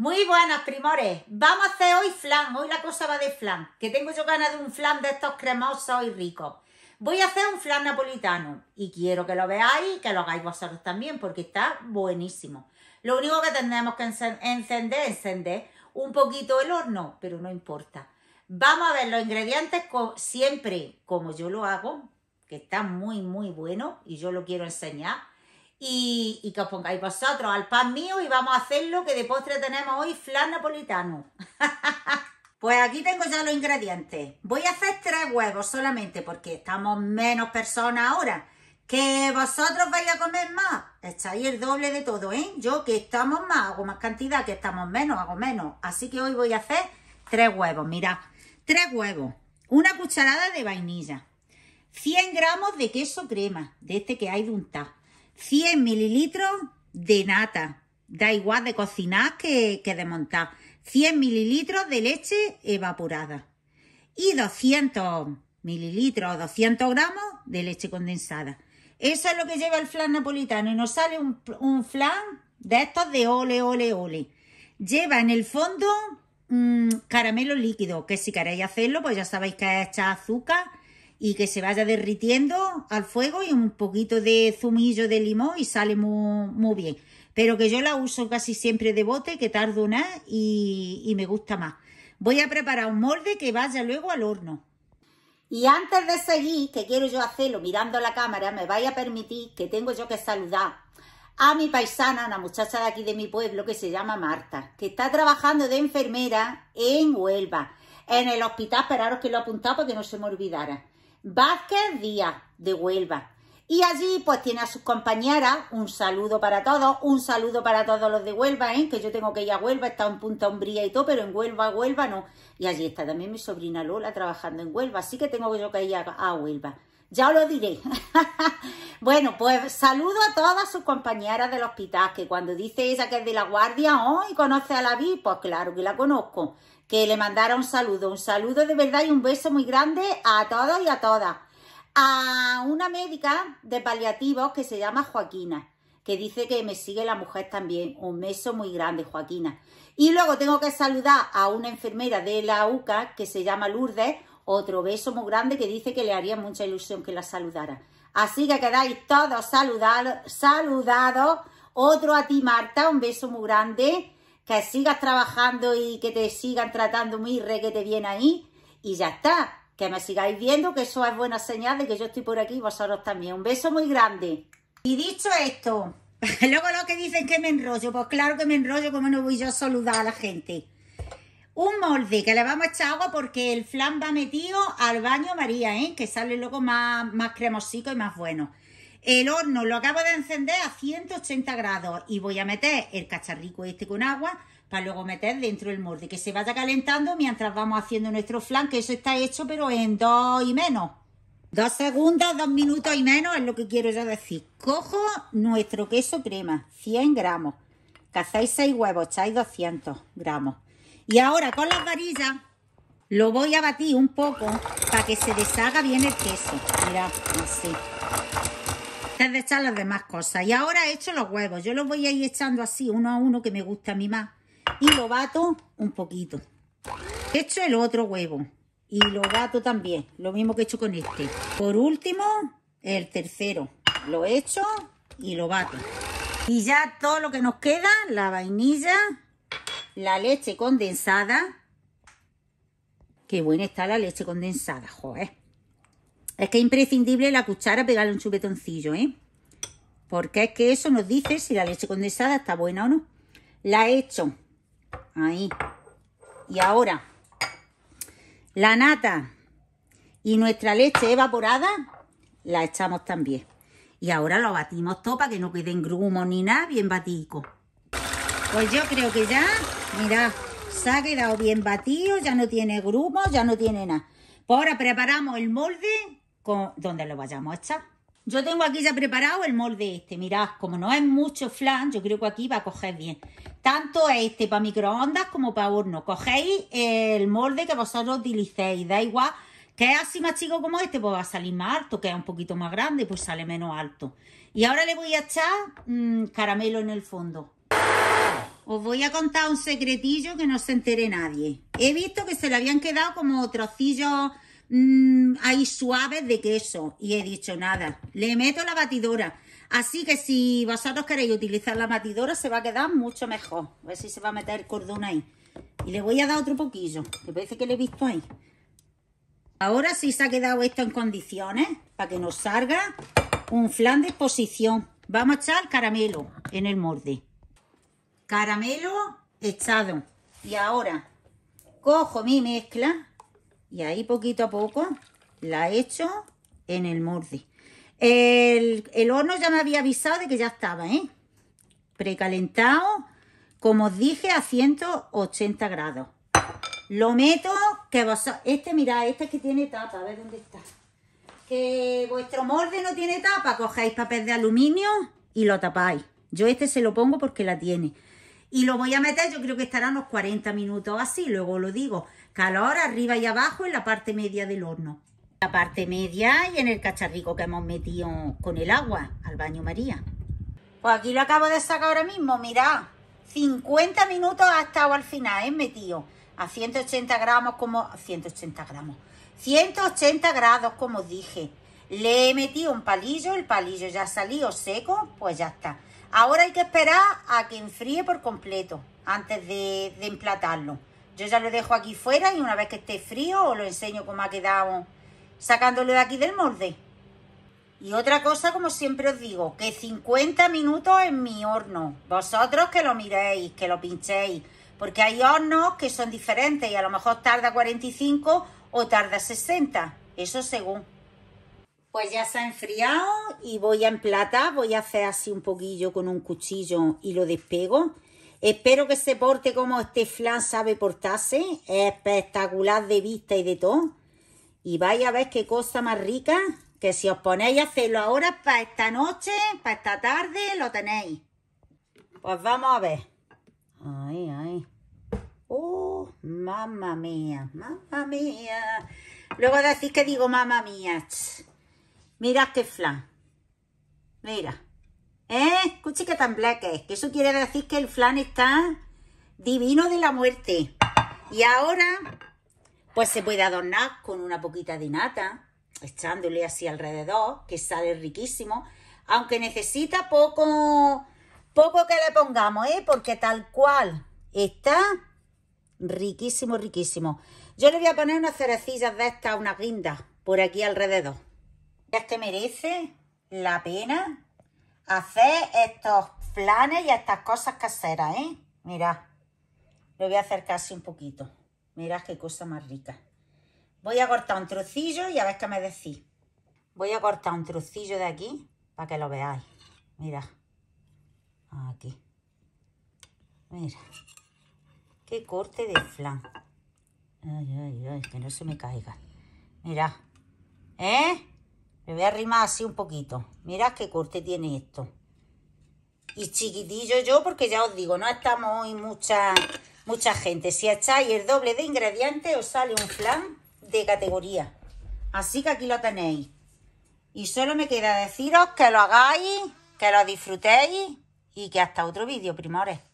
Muy buenas, primores. Vamos a hacer hoy flan. Hoy la cosa va de flan. Que tengo yo ganas de un flan de estos cremosos y ricos. Voy a hacer un flan napolitano. Y quiero que lo veáis y que lo hagáis vosotros también, porque está buenísimo. Lo único que tenemos que encender, encender un poquito el horno, pero no importa. Vamos a ver los ingredientes siempre como yo lo hago, que está muy, muy bueno y yo lo quiero enseñar. Y, que os pongáis vosotros al pan mío y vamos a hacer lo que de postre tenemos hoy flan napolitano. pues aquí tengo ya los ingredientes. Voy a hacer tres huevos solamente porque estamos menos personas ahora. Que vosotros vais a comer más, ahí el doble de todo, ¿eh? Yo que estamos más, hago más cantidad, que estamos menos, hago menos. Así que hoy voy a hacer tres huevos, Mira, Tres huevos, una cucharada de vainilla, 100 gramos de queso crema, de este que hay de untar, 100 mililitros de nata. Da igual de cocinar que, de montar. 100 mililitros de leche evaporada. Y 200 mililitros o 200 gramos de leche condensada. Eso es lo que lleva el flan napolitano. Y nos sale un, flan de estos de ole, ole, ole. Lleva en el fondo mm, caramelo líquido, que si queréis hacerlo, pues ya sabéis que es echar azúcar y que se vaya derritiendo al fuego y un poquito de zumillo de limón y sale muy, bien. Pero que yo la uso casi siempre de bote, que tardo una y, me gusta más. Voy a preparar un molde que vaya luego al horno. Y antes de seguir, que quiero yo hacerlo mirando a la cámara, me vaya a permitir que tengo yo que saludar a mi paisana, una muchacha de aquí de mi pueblo que se llama Marta, que está trabajando de enfermera en Huelva, en el hospital, esperaros que lo apuntaba que no se me olvidara. Vázquez Díaz, de Huelva. Y allí pues tiene a sus compañeras, un saludo para todos, un saludo para todos los de Huelva, ¿eh? que yo tengo que ir a Huelva, está en Punta Umbría y todo, pero en Huelva, Huelva no. Y allí está también mi sobrina Lola trabajando en Huelva, así que tengo que ir a, Huelva. Ya os lo diré. bueno, pues saludo a todas sus compañeras del hospital, que cuando dice ella que es de la guardia, hoy conoce a la Vi, pues claro que la conozco que le mandara un saludo. Un saludo de verdad y un beso muy grande a todos y a todas. A una médica de paliativos que se llama Joaquina, que dice que me sigue la mujer también. Un beso muy grande, Joaquina. Y luego tengo que saludar a una enfermera de la UCA que se llama Lourdes. Otro beso muy grande que dice que le haría mucha ilusión que la saludara. Así que quedáis todos saludados. Saludado. Otro a ti, Marta. Un beso muy grande que sigas trabajando y que te sigan tratando muy re que te viene ahí y ya está. Que me sigáis viendo, que eso es buena señal de que yo estoy por aquí vosotros también. Un beso muy grande. Y dicho esto, luego lo que dicen que me enrollo, pues claro que me enrollo como no voy yo a saludar a la gente. Un molde que le vamos a echar agua porque el flan va metido al baño María, ¿eh? que sale luego más, más cremosico y más bueno. El horno lo acabo de encender a 180 grados y voy a meter el cacharrico este con agua para luego meter dentro el molde, que se vaya calentando mientras vamos haciendo nuestro flan, que eso está hecho pero en dos y menos. Dos segundos, dos minutos y menos es lo que quiero yo decir. Cojo nuestro queso crema, 100 gramos. cazáis seis huevos, echáis 200 gramos. Y ahora con las varillas lo voy a batir un poco para que se deshaga bien el queso. Mirad, así de echar las demás cosas. Y ahora he hecho los huevos. Yo los voy a ir echando así, uno a uno, que me gusta a mí más. Y lo bato un poquito. He hecho el otro huevo. Y lo bato también. Lo mismo que he hecho con este. Por último, el tercero. Lo he hecho y lo bato. Y ya todo lo que nos queda, la vainilla, la leche condensada. Qué buena está la leche condensada, joder. Es que es imprescindible la cuchara pegarle un chupetoncillo, ¿eh? Porque es que eso nos dice si la leche condensada está buena o no. La he hecho. Ahí. Y ahora, la nata y nuestra leche evaporada la echamos también. Y ahora lo batimos todo para que no queden grumos ni nada, bien batido. Pues yo creo que ya, mirad, se ha quedado bien batido, ya no tiene grumos, ya no tiene nada. Pues ahora preparamos el molde donde lo vayamos a echar. Yo tengo aquí ya preparado el molde este. Mirad, como no es mucho flan, yo creo que aquí va a coger bien. Tanto este para microondas como para horno. Cogéis el molde que vosotros utilicéis. Da igual que es así más chico como este, pues va a salir más alto. Que es un poquito más grande, pues sale menos alto. Y ahora le voy a echar mm, caramelo en el fondo. Os voy a contar un secretillo que no se entere nadie. He visto que se le habían quedado como trocillos Mm, ahí suaves de queso. Y he dicho, nada, le meto la batidora. Así que si vosotros queréis utilizar la batidora, se va a quedar mucho mejor. A ver si se va a meter el cordón ahí. Y le voy a dar otro poquillo, que parece que le he visto ahí. Ahora sí se ha quedado esto en condiciones, para que nos salga un flan de exposición. Vamos a echar caramelo en el molde. Caramelo echado. Y ahora cojo mi mezcla y ahí poquito a poco la he hecho en el molde. El, horno ya me había avisado de que ya estaba, ¿eh? Precalentado, como os dije, a 180 grados. Lo meto, que vos... Este, mirad, este es que tiene tapa, a ver dónde está. Que vuestro molde no tiene tapa, cogéis papel de aluminio y lo tapáis. Yo este se lo pongo porque la tiene y lo voy a meter, yo creo que estará unos 40 minutos así, luego lo digo, calor arriba y abajo en la parte media del horno. La parte media y en el cacharrico que hemos metido con el agua al baño María. Pues aquí lo acabo de sacar ahora mismo, mirad, 50 minutos ha estado al final, ¿eh? metido a 180 gramos como 180 gramos, 180 grados como dije. Le he metido un palillo, el palillo ya ha salido seco, pues ya está. Ahora hay que esperar a que enfríe por completo antes de, emplatarlo. Yo ya lo dejo aquí fuera y una vez que esté frío os lo enseño cómo ha quedado sacándolo de aquí del molde. Y otra cosa, como siempre os digo, que 50 minutos en mi horno. Vosotros que lo miréis, que lo pinchéis. Porque hay hornos que son diferentes y a lo mejor tarda 45 o tarda 60. Eso según. Pues ya se ha enfriado y voy a emplatar, voy a hacer así un poquillo con un cuchillo y lo despego. Espero que se porte como este flan sabe portarse, es espectacular de vista y de todo. Y vaya a ver qué cosa más rica, que si os ponéis a hacerlo ahora para esta noche, para esta tarde, lo tenéis. Pues vamos a ver. Ay, ay. Oh, mamma mía, mamma mía. Luego decís que digo mamma mía. Mira este flan. Mira. ¿Eh? Escuche que tan blanca es. Que eso quiere decir que el flan está divino de la muerte. Y ahora, pues se puede adornar con una poquita de nata, echándole así alrededor, que sale riquísimo. Aunque necesita poco, poco que le pongamos, ¿eh? Porque tal cual está riquísimo, riquísimo. Yo le voy a poner unas cerecillas de estas, unas guindas, por aquí alrededor. ¿Ya te merece la pena hacer estos planes y estas cosas caseras, eh? Mirad, lo voy a acercar así un poquito. Mirad qué cosa más rica. Voy a cortar un trocillo y a ver qué me decís. Voy a cortar un trocillo de aquí para que lo veáis. Mirad, aquí. Mira, qué corte de flan. Ay, ay, ay, que no se me caiga. Mirad, ¿eh? Me voy a arrimar así un poquito. Mirad qué corte tiene esto. Y chiquitillo yo, porque ya os digo, no estamos hoy mucha, mucha gente. Si echáis el doble de ingredientes, os sale un flan de categoría. Así que aquí lo tenéis. Y solo me queda deciros que lo hagáis, que lo disfrutéis y que hasta otro vídeo, primores.